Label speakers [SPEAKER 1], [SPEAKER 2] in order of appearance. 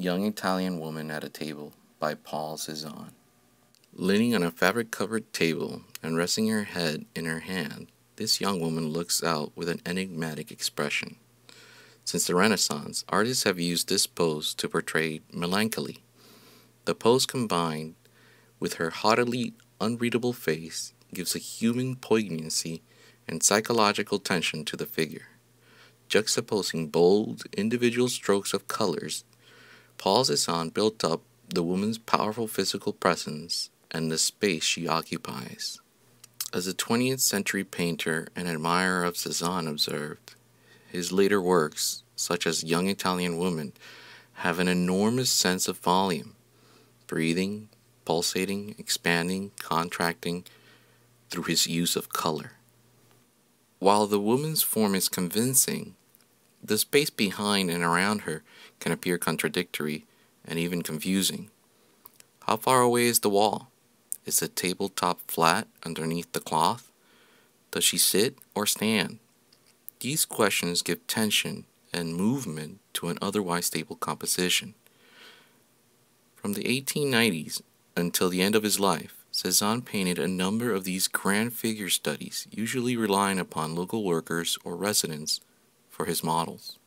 [SPEAKER 1] Young Italian Woman at a Table by Paul Cezanne. Leaning on a fabric covered table and resting her head in her hand, this young woman looks out with an enigmatic expression. Since the Renaissance, artists have used this pose to portray melancholy. The pose combined with her haughtily unreadable face gives a human poignancy and psychological tension to the figure. Juxtaposing bold individual strokes of colors Paul's Isan built up the woman's powerful physical presence and the space she occupies. As a 20th century painter and admirer of Cezanne observed, his later works, such as Young Italian Woman, have an enormous sense of volume, breathing, pulsating, expanding, contracting through his use of color. While the woman's form is convincing, the space behind and around her can appear contradictory and even confusing. How far away is the wall? Is the tabletop flat underneath the cloth? Does she sit or stand? These questions give tension and movement to an otherwise stable composition. From the 1890s until the end of his life, Cezanne painted a number of these grand figure studies, usually relying upon local workers or residents for his models.